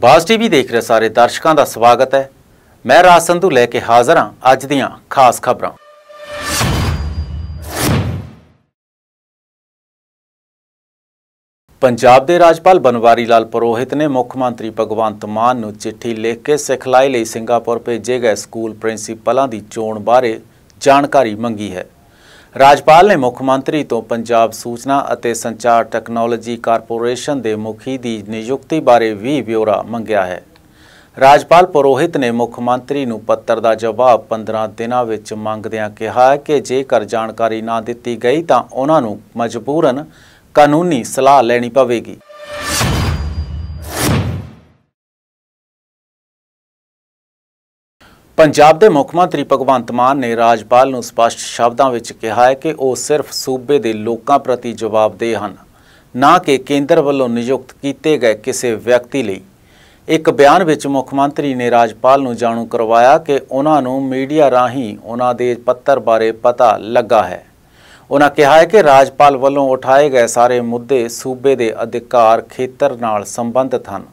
ਬਾਸ TV ਦੇਖ ਰਹੇ ਸਾਰੇ ਦਰਸ਼ਕਾਂ ਦਾ ਸਵਾਗਤ ਹੈ ਮੈਂ ਰਾਜ ਸੰਧੂ ਲੈ ਕੇ ਹਾਜ਼ਰ ਹਾਂ ਅੱਜ ਦੀਆਂ ਖਾਸ ਖਬਰਾਂ ਪੰਜਾਬ ਦੇ ਰਾਜਪਾਲ ਬਨਵਾਰੀ ਲਾਲ ਪ੍ਰੋਹਿਤ ਨੇ ਮੁੱਖ ਮੰਤਰੀ ਭਗਵੰਤ ਮਾਨ ਨੂੰ ਚਿੱਠੀ ਲਿਖ ਕੇ ਸਿਖਲਾਈ ਲਈ ਸਿੰਗਾਪੁਰ ਭੇਜੇ ਗਏ ਸਕੂਲ ਪ੍ਰਿੰਸੀਪਲਾਂ ਦੀ ਚੋਣ ਬਾਰੇ ਜਾਣਕਾਰੀ ਮੰਗੀ ਹੈ ਰਾਜਪਾਲ ਨੇ ਮੁੱਖ ਮੰਤਰੀ ਤੋਂ ਪੰਜਾਬ ਸੂਚਨਾ ਅਤੇ ਸੰਚਾਰ ਟੈਕਨੋਲੋਜੀ ਕਾਰਪੋਰੇਸ਼ਨ ਦੇ ਮੁਖੀ ਦੀ ਨਿਯੁਕਤੀ ਬਾਰੇ ਵੀ ਬਿਊਰਾ ਮੰਗਿਆ ਹੈ ਰਾਜਪਾਲ ਪੁਰੋਹਿਤ ਨੇ ਮੁੱਖ ਮੰਤਰੀ ਨੂੰ ਪੱਤਰ ਦਾ ਜਵਾਬ 15 ਦਿਨਾਂ ਵਿੱਚ ਮੰਗਦਿਆਂ ਕਿਹਾ ਹੈ ਕਿ ਜੇਕਰ ਜਾਣਕਾਰੀ ਨਾ ਦਿੱਤੀ ਗਈ ਤਾਂ ਉਹਨਾਂ ਨੂੰ ਮਜਬੂਰਨ ਕਾਨੂੰਨੀ ਸਲਾਹ ਲੈਣੀ ਪਵੇਗੀ ਪੰਜਾਬ ਦੇ ਮੁੱਖ ਮੰਤਰੀ ਭਗਵੰਤ ਮਾਨ ਨੇ ਰਾਜਪਾਲ ਨੂੰ ਸਪਸ਼ਟ ਸ਼ਬਦਾਂ ਵਿੱਚ ਕਿਹਾ ਹੈ ਕਿ ਉਹ ਸਿਰਫ ਸੂਬੇ ਦੇ ਲੋਕਾਂ ਪ੍ਰਤੀ ਜਵਾਬਦੇਹ ਹਨ ਨਾ ਕਿ ਕੇਂਦਰ ਵੱਲੋਂ ਨਿਯੁਕਤ ਕੀਤੇ ਗਏ ਕਿਸੇ ਵਿਅਕਤੀ ਲਈ ਇੱਕ ਬਿਆਨ ਵਿੱਚ ਮੁੱਖ ਮੰਤਰੀ ਨੇ ਰਾਜਪਾਲ ਨੂੰ ਜਾਣੂ ਕਰਵਾਇਆ ਕਿ ਉਹਨਾਂ ਨੂੰ ਮੀਡੀਆ ਰਾਹੀਂ ਉਹਨਾਂ ਦੇ ਪੱਤਰ ਬਾਰੇ ਪਤਾ ਲੱਗਾ ਹੈ ਉਹਨਾਂ ਕਿਹਾ ਹੈ ਕਿ ਰਾਜਪਾਲ ਵੱਲੋਂ ਉਠਾਏ ਗਏ ਸਾਰੇ ਮੁੱਦੇ ਸੂਬੇ ਦੇ ਅਧਿਕਾਰ ਖੇਤਰ ਨਾਲ ਸੰਬੰਧਿਤ ਹਨ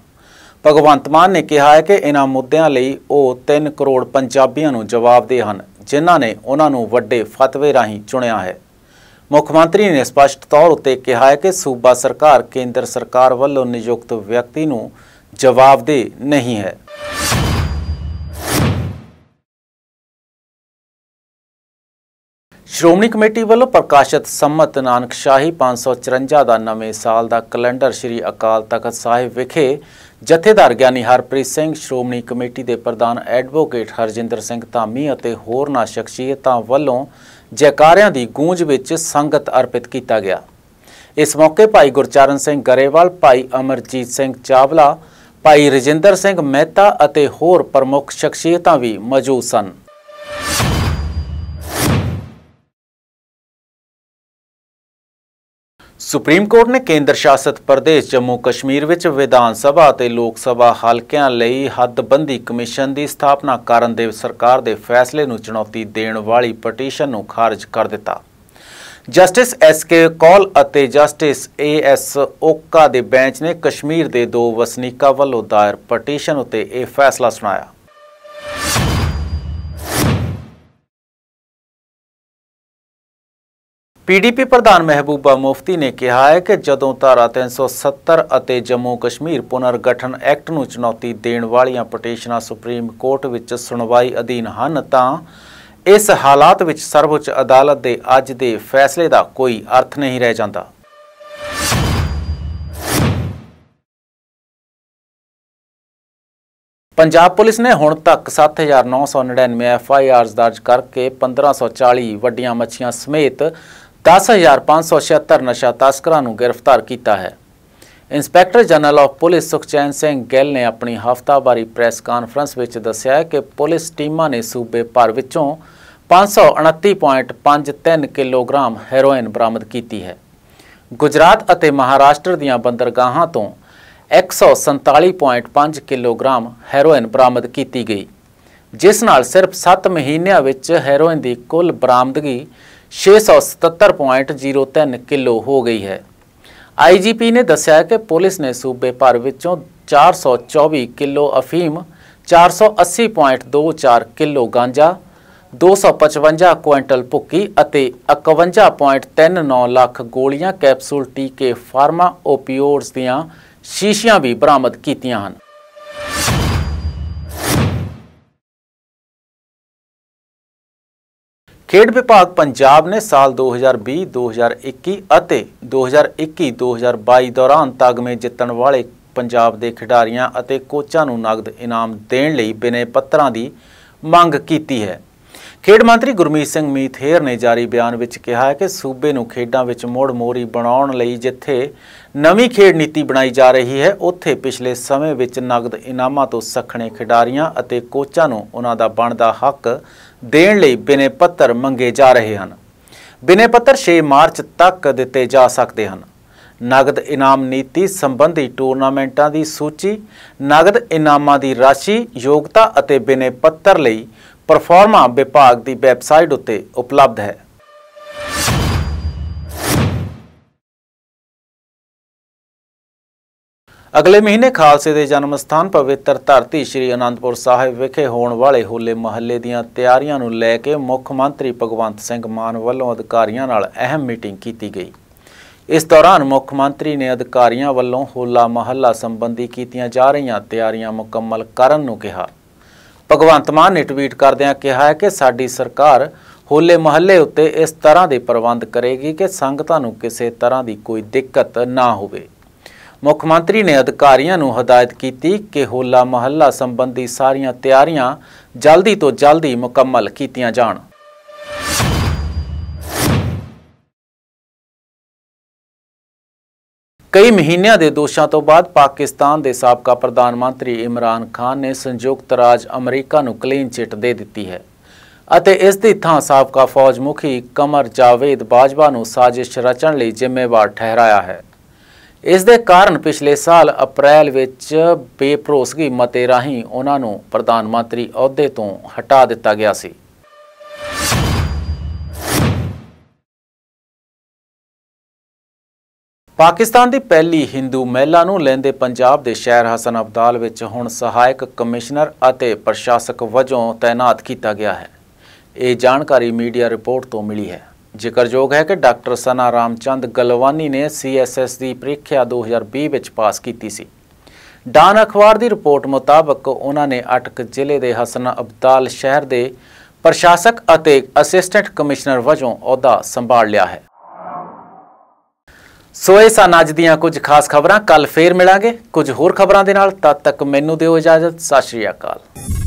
ਭਗਵੰਤ ਮਾਨ ਨੇ ਕਿਹਾ ਹੈ ਕਿ ਇਹਨਾਂ ਮੁੱਦਿਆਂ ਲਈ ਉਹ 3 ਕਰੋੜ ਪੰਜਾਬੀਆਂ ਨੂੰ ਜਵਾਬਦੇਹ ਹਨ ਜਿਨ੍ਹਾਂ ਨੇ ਉਹਨਾਂ ਨੂੰ ਵੱਡੇ ਫਤਵੇ ਰਾਹੀਂ ਚੁਣਿਆ ਹੈ ਮੁੱਖ ਮੰਤਰੀ ਨੇ ਸਪਸ਼ਟ ਤੌਰ ਉੱਤੇ ਕਿਹਾ ਹੈ ਕਿ ਸੂਬਾ ਸਰਕਾਰ ਕੇਂਦਰ ਸਰਕਾਰ ਵੱਲੋਂ ਨਿਯੁਕਤ ਵਿਅਕਤੀ ਨੂੰ ਜਵਾਬਦੇਹ ਨਹੀਂ ਹੈ ਸ਼੍ਰੋਮਣੀ ਕਮੇਟੀ ਵੱਲੋਂ ਪ੍ਰਕਾਸ਼ਿਤ ਸੰਮਤ ਨਾਨਕਸ਼ਾਹੀ 554 ਦਾ ਨਵੇਂ ਸਾਲ ਦਾ ਕੈਲੰਡਰ ਸ੍ਰੀ ਅਕਾਲ ਤਖਤ ਸਾਹਿਬ ਵਿਖੇ ਜਥੇਦਾਰ ਗਿਆਨੀ ਹਰਪ੍ਰੀਤ ਸਿੰਘ ਸ਼੍ਰੋਮਣੀ ਕਮੇਟੀ ਦੇ ਪ੍ਰਧਾਨ ਐਡਵੋਕੇਟ ਹਰਜਿੰਦਰ ਸਿੰਘ ਧਾਮੀ ਅਤੇ ਹੋਰ ਨਾ ਸ਼ਖਸੀਅਤਾਂ ਵੱਲੋਂ ਜੈਕਾਰਿਆਂ ਦੀ ਗੂੰਜ ਵਿੱਚ ਸੰਗਤ ਅਰਪਿਤ ਕੀਤਾ ਗਿਆ ਇਸ ਮੌਕੇ ਭਾਈ ਗੁਰਚਰਨ ਸਿੰਘ ਗਰੇਵਾਲ ਭਾਈ ਅਮਰਜੀਤ ਸਿੰਘ ਚਾਵਲਾ ਭਾਈ ਰਜਿੰਦਰ ਸਿੰਘ ਮਹਿਤਾ ਅਤੇ ਹੋਰ ਪ੍ਰਮੁੱਖ ਸ਼ਖਸੀਅਤਾਂ ਵੀ ਮੌਜੂਦ ਸਨ ਸੁਪਰੀਮ ਕੋਰਟ ਨੇ ਕੇਂਦਰ ਸ਼ਾਸਿਤ ਪ੍ਰਦੇਸ਼ ਜੰਮੂ ਕਸ਼ਮੀਰ ਵਿੱਚ ਵਿਧਾਨ ਸਭਾ ਅਤੇ ਲੋਕ ਸਭਾ ਹਲਕਿਆਂ ਲਈ ਹੱਦਬੰਦੀ ਕਮਿਸ਼ਨ ਦੀ ਸਥਾਪਨਾ ਕਰਨ ਦੇ ਸਰਕਾਰ ਦੇ ਫੈਸਲੇ ਨੂੰ ਚੁਣੌਤੀ ਦੇਣ ਵਾਲੀ ਪਟੀਸ਼ਨ ਨੂੰ ਖਾਰਜ ਕਰ ਦਿੱਤਾ ਜਸਟਿਸ ਐਸ ਕੇ ਕੌਲ ਅਤੇ ਜਸਟਿਸ ਏ ਐਸ ਓਕਾ ਦੇ ਬੈਂਚ ਨੇ ਕਸ਼ਮੀਰ ਦੇ ਦੋ ਵਸਨੀਕਾਂ ਵੱਲੋਂ ਦਾਇਰ ਪਟੀਸ਼ਨ ਉਤੇ ਇਹ ਫੈਸਲਾ ਸੁਣਾਇਆ ਪੀਡੀਪੀ ਪ੍ਰਧਾਨ ਮਹਿਬੂਬਾ ਮੁਫਤੀ ਨੇ ਕਿਹਾ ਹੈ ਕਿ ਜਦੋਂ ਧਾਰਾ 370 ਅਤੇ ਜੰਮੂ ਕਸ਼ਮੀਰ ਪੁਨਰਗਠਨ ਐਕਟ ਨੂੰ ਚੁਣੌਤੀ ਦੇਣ ਵਾਲੀਆਂ ਪਟੀਸ਼ਨਾਂ ਸੁਪਰੀਮ ਕੋਰਟ ਵਿੱਚ ਸੁਣਵਾਈ ਅਧੀਨ ਹਨ ਤਾਂ ਇਸ ਹਾਲਾਤ ਵਿੱਚ ਸਰਵਉੱਚ ਅਦਾਲਤ ਦੇ ਅੱਜ ਦੇ ਫੈਸਲੇ ਦਾ ਕੋਈ ਅਰਥ ਨਹੀਂ ਰਹਿ ਜਾਂਦਾ ਪੰਜਾਬ ਪੁਲਿਸ ਨੇ ਹੁਣ ਤੱਕ 7999 ਐਫ ਆਈ ਆਰਜ਼ ਦਰਜ ਕਰਕੇ 1540 ਵੱਡੀਆਂ ਮੱਛੀਆਂ ਸਮੇਤ 10576 ਨਸ਼ਾ ਤਸਕਰਾਂ ਨੂੰ ਗ੍ਰਿਫਤਾਰ ਕੀਤਾ ਹੈ inspector general of police Sukhchain Singh Gill ਨੇ ਆਪਣੀ ਹਫ਼ਤਾਵਾਰੀ ਪ੍ਰੈਸ ਕਾਨਫਰੰਸ ਵਿੱਚ ਦੱਸਿਆ ਕਿ ਪੁਲਿਸ ਟੀਮਾਂ ਨੇ ਸੂਬੇ ਭਰ ਵਿੱਚੋਂ 529.53 ਕਿਲੋਗ੍ਰਾਮ ਹੈਰੋਇਨ ਬਰਾਮਦ ਕੀਤੀ ਹੈ ਗੁਜਰਾਤ ਅਤੇ ਮਹਾਰਾਸ਼ਟਰ ਦੀਆਂ ਬੰਦਰਗਾਹਾਂ ਤੋਂ 147.5 ਕਿਲੋਗ੍ਰਾਮ ਹੈਰੋਇਨ ਬਰਾਮਦ ਕੀਤੀ ਗਈ ਜਿਸ ਨਾਲ ਸਿਰਫ 7 ਮਹੀਨਿਆਂ ਵਿੱਚ ਹੈਰੋਇਨ ਦੀ ਕੁੱਲ ਬਰਾਮਦਗੀ 677.03 ਕਿਲੋ ਹੋ ਗਈ ਹੈ ਆਈਜੀਪੀ ਨੇ ਦੱਸਿਆ ਕਿ ਪੁਲਿਸ ਨੇ ਸੂਬੇ ਭਰ ਵਿੱਚੋਂ 424 ਕਿਲੋ ਅਫੀਮ 480.24 ਕਿਲੋ ਗਾਂਜਾ 255 ਕੁਇੰਟਲ ਭੁੱਕੀ ਅਤੇ 51.39 ਲੱਖ ਗੋਲੀਆਂ ਕੈਪਸੂਲ ਟੀਕੇ ਫਾਰਮਾ ਓਪੀਓਡਸ ਦੀਆਂ ਸ਼ੀਸ਼ੀਆਂ ਵੀ ਬਰਾਮਦ ਕੀਤੀਆਂ ਹਨ ਖੇਡ ਵਿਭਾਗ ਪੰਜਾਬ ਨੇ ਸਾਲ 2020 2021 ਅਤੇ 2021 2022 ਦੌਰਾਨ ਤਗਮੇ ਜਿੱਤਣ ਵਾਲੇ ਪੰਜਾਬ ਦੇ ਖਿਡਾਰੀਆਂ ਅਤੇ ਕੋਚਾਂ ਨੂੰ ਨਗਦ ਇਨਾਮ ਦੇਣ ਲਈ ਬਿਨੇ ਪੱਤਰਾਂ ਦੀ ਮੰਗ ਕੀਤੀ ਹੈ ਖੇਡ ਮੰਤਰੀ ਗੁਰਮੀਤ ਸਿੰਘ ਮੀਥੇਰ ਨੇ ਜਾਰੀ ਬਿਆਨ ਵਿੱਚ ਕਿਹਾ ਹੈ ਕਿ ਸੂਬੇ ਨੂੰ ਖੇਡਾਂ ਵਿੱਚ ਮੋੜ ਮੋਰੀ ਬਣਾਉਣ ਲਈ ਜਿੱਥੇ ਨਵੀਂ ਖੇਡ ਨੀਤੀ ਬਣਾਈ ਜਾ ਰਹੀ ਹੈ ਉੱਥੇ ਪਿਛਲੇ ਸਮੇਂ ਵਿੱਚ ਨਗਦ ਇਨਾਮਾਂ ਤੋਂ ਸਖਣੇ ਖਿਡਾਰੀਆਂ ਅਤੇ ਕੋਚਾਂ ਨੂੰ ਉਹਨਾਂ ਦਾ ਬਣਦਾ ਹੱਕ ਦੇਣ ਲਈ ਬਿਨੇ ਪੱਤਰ ਮੰਗੇ ਜਾ ਰਹੇ ਹਨ ਬਿਨੇ ਪੱਤਰ 6 ਮਾਰਚ ਤੱਕ ਦਿੱਤੇ ਜਾ ਸਕਦੇ ਹਨ ਨਗਦ ਇਨਾਮ ਨੀਤੀ ਸੰਬੰਧੀ ਟੂਰਨਾਮੈਂਟਾਂ ਦੀ ਸੂਚੀ ਨਗਦ ਇਨਾਮਾਂ ਦੀ ਰਾਸ਼ੀ ਯੋਗਤਾ ਅਤੇ ਬਿਨੇ ਪੱਤਰ ਲਈ ਪਰਫਾਰਮਾ ਵਿਭਾਗ ਦੀ ਵੈਬਸਾਈਟ ਉੱਤੇ ਉਪਲਬਧ ਹੈ ਅਗਲੇ ਮਹੀਨੇ ਖਾਲਸੇ ਦੇ ਜਨਮ ਸਥਾਨ ਪਵਿੱਤਰ ਧਰਤੀ ਸ੍ਰੀ ਅਨੰਦਪੁਰ ਸਾਹਿਬ ਵਿਖੇ ਹੋਣ ਵਾਲੇ ਹੋਲੇ ਮਹੱਲੇ ਦੀਆਂ ਤਿਆਰੀਆਂ ਨੂੰ ਲੈ ਕੇ ਮੁੱਖ ਮੰਤਰੀ ਭਗਵੰਤ ਸਿੰਘ ਮਾਨ ਵੱਲੋਂ ਅਧਿਕਾਰੀਆਂ ਨਾਲ ਅਹਿਮ ਮੀਟਿੰਗ ਕੀਤੀ ਗਈ ਇਸ ਦੌਰਾਨ ਮੁੱਖ ਮੰਤਰੀ ਨੇ ਅਧਿਕਾਰੀਆਂ ਵੱਲੋਂ ਹੋਲਾ ਮਹੱਲਾ ਸੰਬੰਧੀ ਕੀਤੀਆਂ ਜਾ ਰਹੀਆਂ ਤਿਆਰੀਆਂ ਮੁਕੰਮਲ ਕਰਨ ਨੂੰ ਕਿਹਾ ਭਗਵੰਤ ਮਾਨ ਨੇ ਟਵੀਟ ਕਰਦਿਆਂ ਕਿਹਾ ਹੈ ਕਿ ਸਾਡੀ ਸਰਕਾਰ ਹੋਲੇ ਮਹੱਲੇ ਉੱਤੇ ਇਸ ਤਰ੍ਹਾਂ ਦੇ ਪ੍ਰਬੰਧ ਕਰੇਗੀ ਕਿ ਸੰਗਤਾਂ ਨੂੰ ਕਿਸੇ ਤਰ੍ਹਾਂ ਦੀ ਕੋਈ ਦਿੱਕਤ ਨਾ ਹੋਵੇ ਮੁੱਖ ਮੰਤਰੀ ਨੇ ਅਧਿਕਾਰੀਆਂ ਨੂੰ ਹਦਾਇਤ ਕੀਤੀ ਕਿ ਹੋਲਾ ਮਹੱਲਾ ਸੰਬੰਧੀ ਸਾਰੀਆਂ ਤਿਆਰੀਆਂ ਜਲਦੀ ਤੋਂ ਜਲਦੀ ਮੁਕੰਮਲ ਕੀਤੀਆਂ ਜਾਣ ਕਈ ਮਹੀਨਿਆਂ ਦੇ ਦੋਸ਼ਾਂ ਤੋਂ ਬਾਅਦ ਪਾਕਿਸਤਾਨ ਦੇ ਸਾਬਕਾ ਪ੍ਰਧਾਨ ਮੰਤਰੀ ਇਮਰਾਨ ਖਾਨ ਨੇ ਸੰਯੁਕਤ ਰਾਜ ਅਮਰੀਕਾ ਨੂੰ ਕਲੀਨ ਚਿੱਟ ਦੇ ਦਿੱਤੀ ਹੈ ਅਤੇ ਇਸ ਦੀ ਥਾਂ ਸਾਬਕਾ ਫੌਜ ਮੁਖੀ ਕਮਰ ਜਾਵੇਦ ਬਾਜਵਾ ਨੂੰ ਸਾਜ਼ਿਸ਼ ਰਚਣ ਲਈ ਜ਼ਿੰਮੇਵਾਰ ਠਹਿਰਾਇਆ ਹੈ ਇਸ ਦੇ ਕਾਰਨ ਪਿਛਲੇ ਸਾਲ ਅਪ੍ਰੈਲ ਵਿੱਚ ਬੇਪਰੋਸਗੀ ਮਤੇ ਰਾਹੀਂ ਉਹਨਾਂ ਨੂੰ ਪ੍ਰਧਾਨ ਮੰਤਰੀ ਅਹੁਦੇ ਤੋਂ ਹਟਾ ਦਿੱਤਾ ਗਿਆ ਸੀ ਪਾਕਿਸਤਾਨ ਦੀ ਪਹਿਲੀ ਹਿੰਦੂ ਮਹਿਲਾ ਨੂੰ ਲੈਂਦੇ ਪੰਜਾਬ ਦੇ ਸ਼ਹਿਰ ਹਸਨ ਅਬਦਾਲ ਵਿੱਚ ਹੁਣ ਸਹਾਇਕ ਕਮਿਸ਼ਨਰ ਅਤੇ ਪ੍ਰਸ਼ਾਸਕ ਵਜੋਂ ਤਾਇਨਾਤ ਕੀਤਾ ਗਿਆ ਹੈ ਇਹ ਜਾਣਕਾਰੀ ਮੀਡੀਆ ਰਿਪੋਰਟ ਤੋਂ ਮਿਲੀ ਹੈ ਜ਼ਿਕਰਯੋਗ ਹੈ ਕਿ ਡਾਕਟਰ ਸਨਾ ਰਾਮਚੰਦ ਗਲਵਾਨੀ ਨੇ ਸੀਐਸਐਸ ਦੀ ਪ੍ਰੀਖਿਆ 2020 ਵਿੱਚ ਪਾਸ ਕੀਤੀ ਸੀ ਡਾਨ ਅਖਬਾਰ ਦੀ ਰਿਪੋਰਟ ਮੁਤਾਬਕ ਉਹਨਾਂ ਨੇ ਅਟਕ ਜ਼ਿਲ੍ਹੇ ਦੇ ਹਸਨ ਅਬਦਾਲ ਸ਼ਹਿਰ ਦੇ ਪ੍ਰਸ਼ਾਸਕ ਅਤੇ ਅਸਿਸਟੈਂਟ ਕਮਿਸ਼ਨਰ ਵਜੋਂ ਅਹੁਦਾ ਸੰਭਾਲ ਲਿਆ ਹੈ ਸੋ ਇਹ ਸਨ ਅੱਜ ਦੀਆਂ ਕੁਝ ਖਾਸ ਖਬਰਾਂ ਕੱਲ ਫੇਰ ਮਿਲਾਂਗੇ ਕੁਝ ਹੋਰ ਖਬਰਾਂ ਦੇ ਨਾਲ ਤਦ ਤੱਕ ਮੈਨੂੰ ਦਿਓ ਇਜਾਜ਼ਤ ਸਤਿ ਸ਼੍ਰੀ ਅਕਾਲ